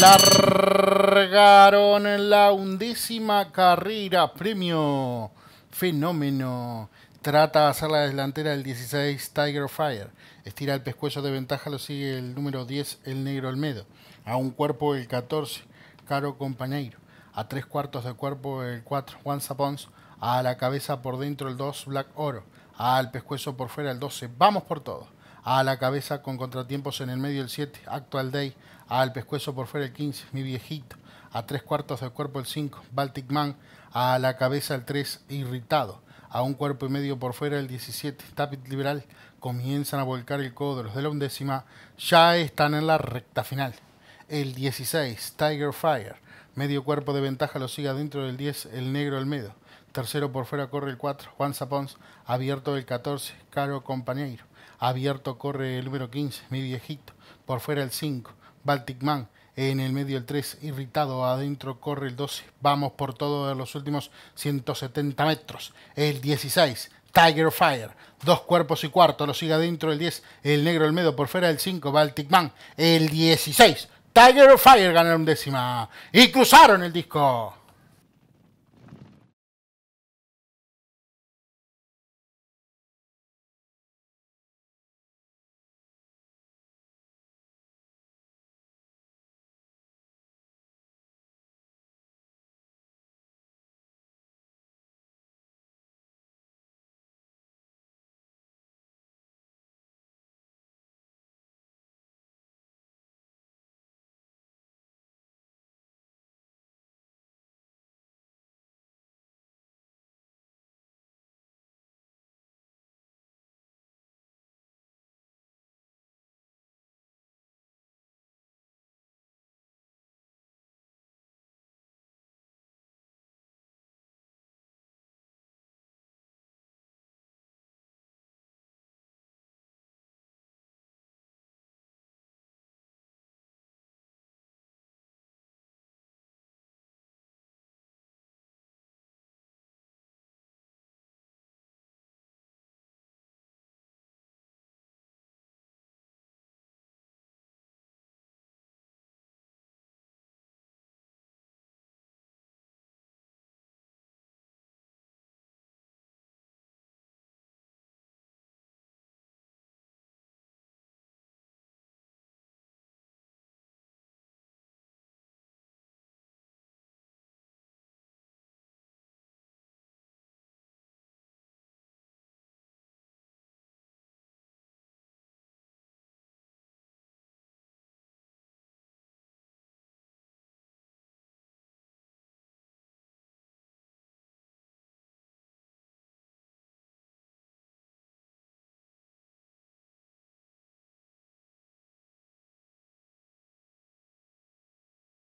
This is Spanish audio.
largaron la undécima carrera premio fenómeno trata de hacer la delantera El 16 Tiger Fire estira el pescuezo de ventaja lo sigue el número 10 el negro Almedo a un cuerpo el 14 Caro Compañero a tres cuartos de cuerpo el 4 Juan Sapons a la cabeza por dentro el 2 Black Oro al pescuezo por fuera el 12 vamos por todo a la cabeza con contratiempos en el medio el 7. Actual Day. Al pescuezo por fuera el 15. Mi viejito. A tres cuartos del cuerpo el 5. Baltic Man. A la cabeza el 3. Irritado. A un cuerpo y medio por fuera el 17. Tapit Liberal. Comienzan a volcar el codo. Los de la undécima ya están en la recta final. El 16. Tiger Fire. Medio cuerpo de ventaja lo sigue adentro del 10. El negro medio Tercero por fuera corre el 4, Juan Zapons. abierto el 14, Caro Compañero. Abierto corre el número 15, mi viejito. Por fuera el 5, Baltic Man. En el medio el 3, irritado. Adentro corre el 12. Vamos por todos los últimos 170 metros. El 16, Tiger Fire. Dos cuerpos y cuarto. Lo sigue adentro el 10. El negro el medio, por fuera el 5, Baltic Man. El 16, Tiger Fire ganaron décima. Y cruzaron el disco.